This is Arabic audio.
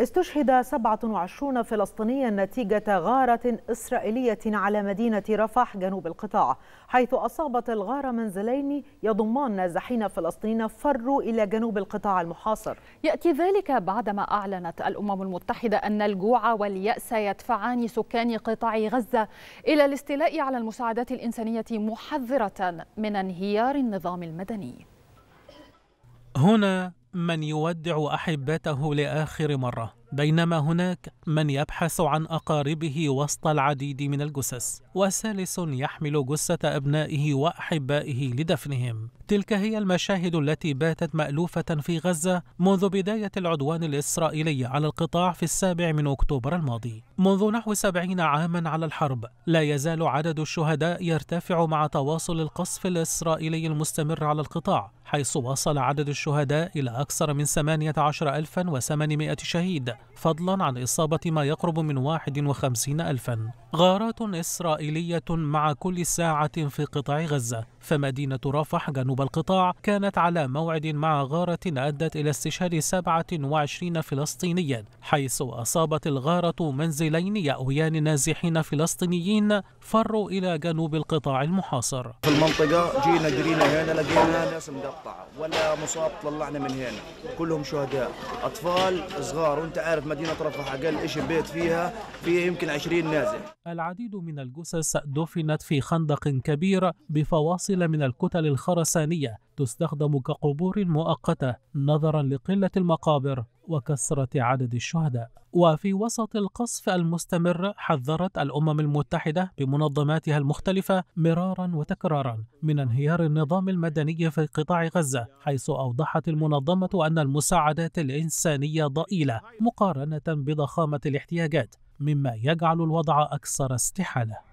استشهد 27 فلسطينيا نتيجة غارة إسرائيلية على مدينة رفح جنوب القطاع حيث أصابت الغارة منزلين يضمان نازحين فلسطين فروا إلى جنوب القطاع المحاصر يأتي ذلك بعدما أعلنت الأمم المتحدة أن الجوع واليأس يدفعان سكان قطاع غزة إلى الاستيلاء على المساعدات الإنسانية محذرة من انهيار النظام المدني هنا من يودع احبته لاخر مره بينما هناك من يبحث عن اقاربه وسط العديد من الجثث وثالث يحمل جثه ابنائه واحبائه لدفنهم تلك هي المشاهد التي باتت مالوفه في غزه منذ بدايه العدوان الاسرائيلي على القطاع في السابع من اكتوبر الماضي منذ نحو سبعين عاما على الحرب لا يزال عدد الشهداء يرتفع مع تواصل القصف الاسرائيلي المستمر على القطاع حيث وصل عدد الشهداء إلى أكثر من 18800 شهيد فضلا عن إصابة ما يقرب من 51000 غارات إسرائيلية مع كل ساعة في قطاع غزة فمدينة رافح جنوب القطاع كانت على موعد مع غارة أدت إلى استشهاد 27 فلسطينيا حيث أصابت الغارة منزلين يأويان نازحين فلسطينيين فروا إلى جنوب القطاع المحاصر في المنطقة جينا جرينا هنا لقينا ناس مقطعة ولا مصاب طلعنا من هنا كلهم شهداء أطفال صغار وانت عارف مدينة رفح أقل إيش بيت فيها فيه يمكن 20 نازح العديد من الجثث دفنت في خندق كبير بفواصل سلسلة من الكتل الخرسانية تستخدم كقبور مؤقتة نظرا لقلة المقابر وكثرة عدد الشهداء وفي وسط القصف المستمر حذرت الأمم المتحدة بمنظماتها المختلفة مرارا وتكرارا من انهيار النظام المدني في قطاع غزة حيث أوضحت المنظمة أن المساعدات الإنسانية ضئيلة مقارنة بضخامة الاحتياجات مما يجعل الوضع أكثر استحاله